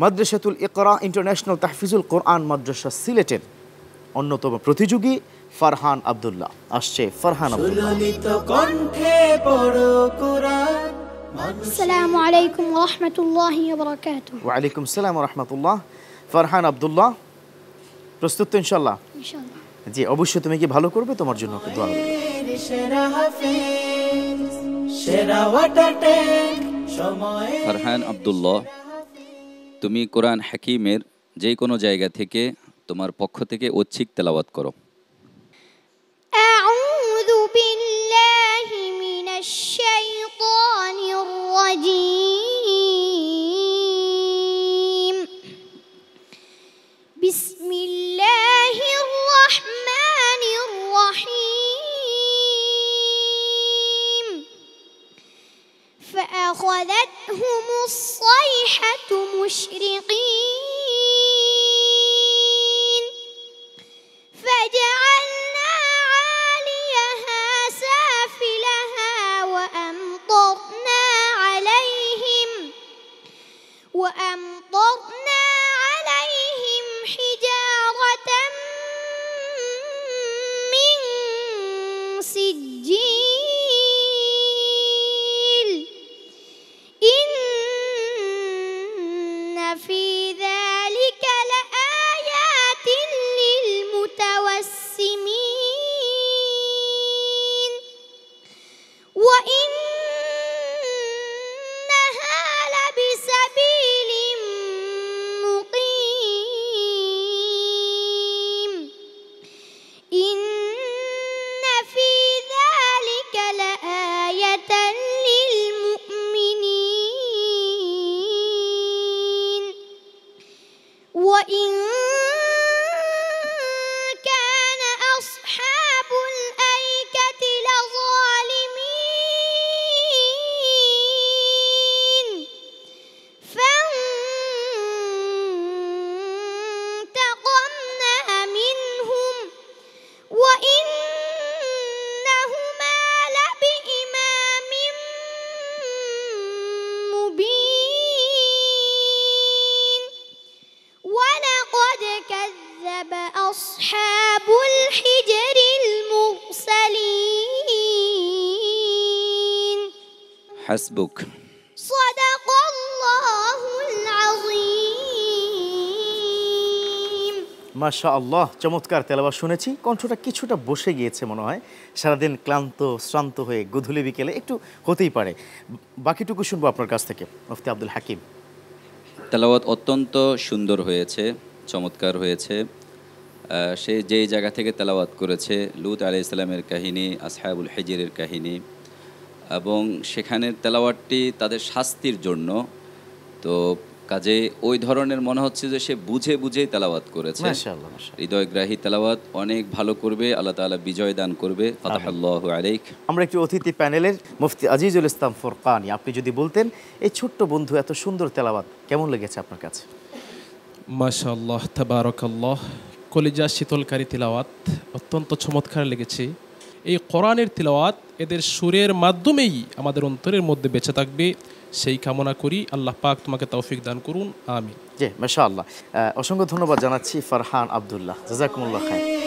মাদ্রাসাতুল ইকরা international তাহফিজুল কোরআন মাদ্রাসা সিলেটের অন্যতম প্রতিযোগী ফারহান আব্দুল্লাহ আসছে ফারহান আসসালামু আলাইকুম ফারহান আবদুল্লাহ প্রস্তুত তো ইনশাল্লাহ জি অবশ্যই তুমি কি ভালো করবে তোমার জন্য দোয়া ফারহান আবদুল্লাহ তুমি কোরআন হাকিমের যে কোনো জায়গা থেকে তোমার পক্ষ থেকে ঐচ্ছিক তেলাওয়াত করো فأخذتهم الصيحة مشرقين فجعلنا عاليها سافلها وأمطرنا عليهم وأمطرنا عليهم حجارة من سجين أصحاب الحجر المرسلين حسبك صدق الله العظيم মাশা আল্লাহ চমৎকার তেলাবা শুনেছি কণ্ঠটা কিছুটা বসে গিয়েছে মনে হয় সারাদিন ক্লান্ত শ্রান্ত হয়ে গধুলি বিকেলে একটু হতেই পারে বাকিটুকু শুনবো আপনার কাছ থেকে মুফতি আব্দুল হাকিম তেলাওয়াত অত্যন্ত সুন্দর হয়েছে চমৎকার হয়েছে সে যেই জায়গা থেকে তেলাওয়াত করেছে লুত আলি ইসলামের কাহিনী আসহাবুল হেজিরের কাহিনী এবং সেখানের তেলাওয়াতটি তাদের শাস্তির জন্য তো কাজে ওই ধরনের মনে হচ্ছে যে সে বুঝে বুঝেই তেলাওয়াত করেছে হৃদয়গ্রাহী তেলাওয়াত অনেক ভালো করবে আল্লাহ তালা বিজয় দান করবে ফাতাহাল্লাহ আলাইক আমরা একটি অতিথি প্যানেলের মুফতি আজিজুল ইসলাম ফোরকানি আপনি যদি বলতেন এই ছোট্ট বন্ধু এত সুন্দর তেলাওয়াত কেমন লেগেছে আপনার কাছে মাশাল্লাহ তাবারকাল্লাহ কলিজা শীতলকারী তিলাওয়াত অত্যন্ত চমৎকার লেগেছে এই কোরআনের তিলাওয়াত এদের সুরের মাধ্যমেই আমাদের অন্তরের মধ্যে বেঁচে থাকবে সেই কামনা করি আল্লাহ পাক তোমাকে তৌফিক দান করুন আমি জি মাসা আল্লাহ অসংখ্য ধন্যবাদ জানাচ্ছি ফারহান আবদুল্লাহ জাজাকুমুল্লাহ খায়